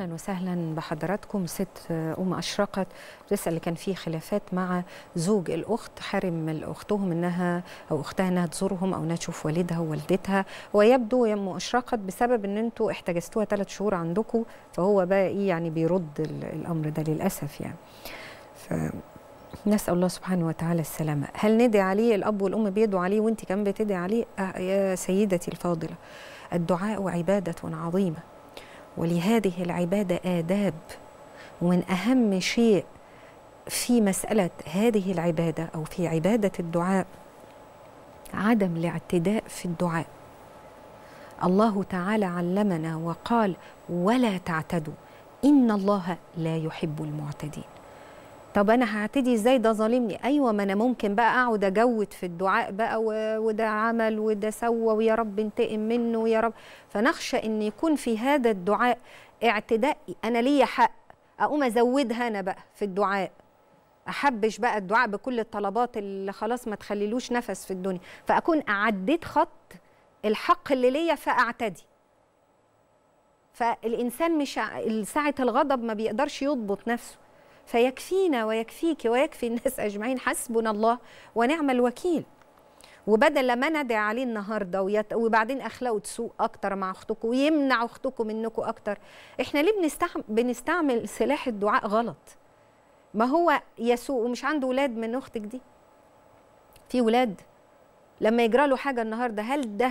اهلا وسهلا بحضراتكم ست ام اشرقت بتسال كان في خلافات مع زوج الاخت حرم اختهم انها او اختها انها تزورهم او انها تشوف والدها ووالدتها ويبدو يا ام اشرقت بسبب ان انتوا احتجزتوها ثلاث شهور عندكم فهو بقى ايه يعني بيرد الامر ده للاسف يعني ف نسأل الله سبحانه وتعالى السلامة هل ندعي عليه الأب والأم بيدعوا عليه وانت كمان بتدعي عليه آه، يا سيدتي الفاضلة الدعاء عبادة عظيمة ولهذه العباده آداب ومن أهم شيء في مسألة هذه العبادة أو في عبادة الدعاء عدم الاعتداء في الدعاء الله تعالى علمنا وقال ولا تعتدوا إن الله لا يحب المعتدين طب انا هعتدي ازاي ده ظالمني ايوه ما انا ممكن بقى اقعد اجود في الدعاء بقى وده عمل وده سوى ويا رب انتقم منه ويا رب فنخشى ان يكون في هذا الدعاء اعتداء انا ليا حق اقوم ازودها انا بقى في الدعاء احبش بقى الدعاء بكل الطلبات اللي خلاص ما تخليلوش نفس في الدنيا فاكون عديت خط الحق اللي ليا فاعتدي فالانسان مش ساعه الغضب ما بيقدرش يضبط نفسه فيكفينا ويكفيك ويكفي الناس أجمعين حسبنا الله ونعم الوكيل وبدل لما ندعي عليه النهارده ويت... وبعدين اخلاقه تسوق اكتر مع اختكم ويمنع اختكم منكم اكتر احنا ليه بنستعمل بنستعمل سلاح الدعاء غلط ما هو يسوء ومش عنده ولاد من اختك دي في ولاد لما يجرى له حاجه النهارده هل ده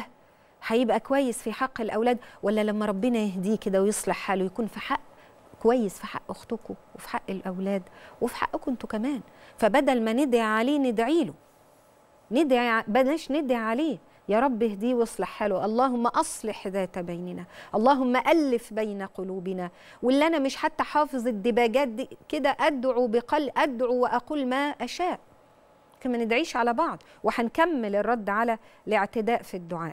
هيبقى كويس في حق الاولاد ولا لما ربنا يهديه كده ويصلح حاله يكون في حق كويس في حق اختكم وفي حق الاولاد وفي حقكم انتوا كمان فبدل ما ندعي عليه ندعي له ندعي بلاش ندعي عليه يا رب اهديه واصلح حاله اللهم اصلح ذات بيننا اللهم الف بين قلوبنا واللي انا مش حتى حافظ الدباجات دي كده ادعو بقل ادعو واقول ما اشاء كما ندعيش على بعض وهنكمل الرد على الاعتداء في الدعاء